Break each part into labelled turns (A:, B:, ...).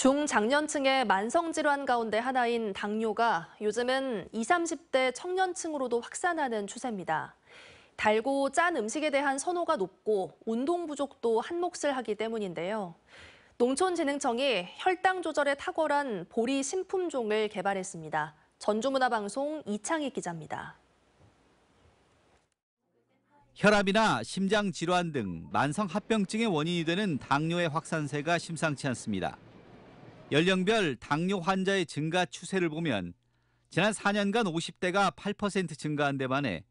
A: 중장년층의 만성질환 가운데 하나인 당뇨가 요즘은 20, 30대 청년층으로도 확산하는 추세입니다. 달고 짠 음식에 대한 선호가 높고 운동 부족도 한몫을 하기 때문인데요. 농촌진흥청이 혈당 조절에 탁월한 보리 신품종을 개발했습니다. 전주문화방송 이창희 기자입니다.
B: 혈압이나 심장 질환 등 만성 합병증의 원인이 되는 당뇨의 확산세가 심상치 않습니다. 연령별 당뇨 환자의 증가 추세를 보면 지난 4년간 50대가 8% 증가한 데 반해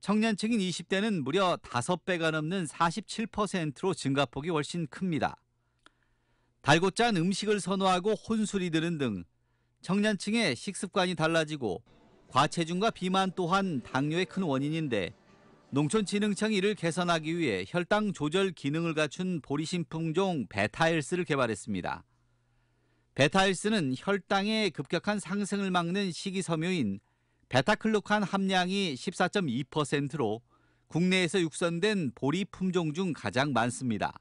B: 청년층인 20대는 무려 5배가 넘는 47%로 증가폭이 훨씬 큽니다. 달고 짠 음식을 선호하고 혼술이 드는 등 청년층의 식습관이 달라지고 과체중과 비만 또한 당뇨의 큰 원인인데 농촌진흥청이 이를 개선하기 위해 혈당 조절 기능을 갖춘 보리신풍종 베타헬스를 개발했습니다. 베타일스는 혈당의 급격한 상승을 막는 식이섬유인 베타클로칸 함량이 14.2%로 국내에서 육선된 보리 품종 중 가장 많습니다.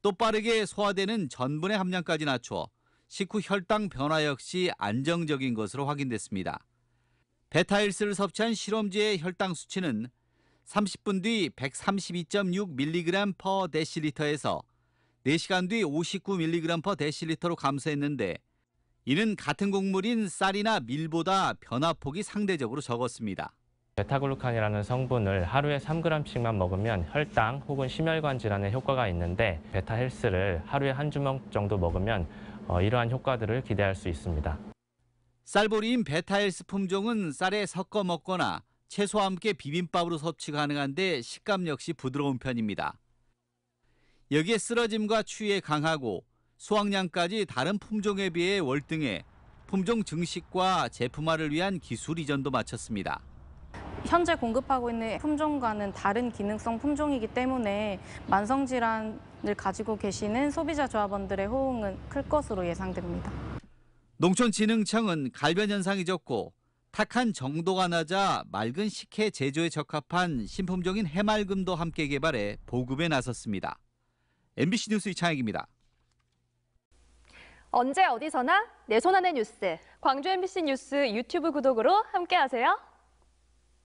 B: 또 빠르게 소화되는 전분의 함량까지 낮춰 식후 혈당 변화 역시 안정적인 것으로 확인됐습니다. 베타일스를 섭취한 실험지의 혈당 수치는 30분 뒤 132.6mg per 데시에서 4시간 뒤 59mg per 데실리터로 감소했는데 이는 같은 곡물인 쌀이나 밀보다 변화폭이 상대적으로 적었습니다.
C: 베타글루칸이라는 성분을 하루에 3g씩만 먹으면 혈당 혹은 심혈관 질환에 효과가 있는데 베타헬스를 하루에 한 주먹 정도 먹으면 어, 이러한 효과들을 기대할 수 있습니다.
B: 쌀보리인 베타헬스 품종은 쌀에 섞어 먹거나 채소와 함께 비빔밥으로 섭취 가능한데 식감 역시 부드러운 편입니다. 여기에 쓰러짐과 추위에 강하고 수확량까지 다른 품종에 비해 월등해 품종 증식과 제품화를 위한 기술 이전도 마쳤습니다.
D: 현재 공급하고 있는 품종과는 다른 기능성 품종이기 때문에 만성 질환을 가지고 계시는 소비자 조합원들의 호응은 클 것으로 예상됩니다.
B: 농촌진흥청은 갈변 현상이 적고 탁한 정도가 낮아 맑은 식혜 제조에 적합한 신품종인 해맑음도 함께 개발해 보급에 나섰습니다. MBC 뉴스 이창익입니다.
A: 언제 어디서나 내 손안의 뉴스, 광주 MBC 뉴스 유튜브 구독으로 함께하세요.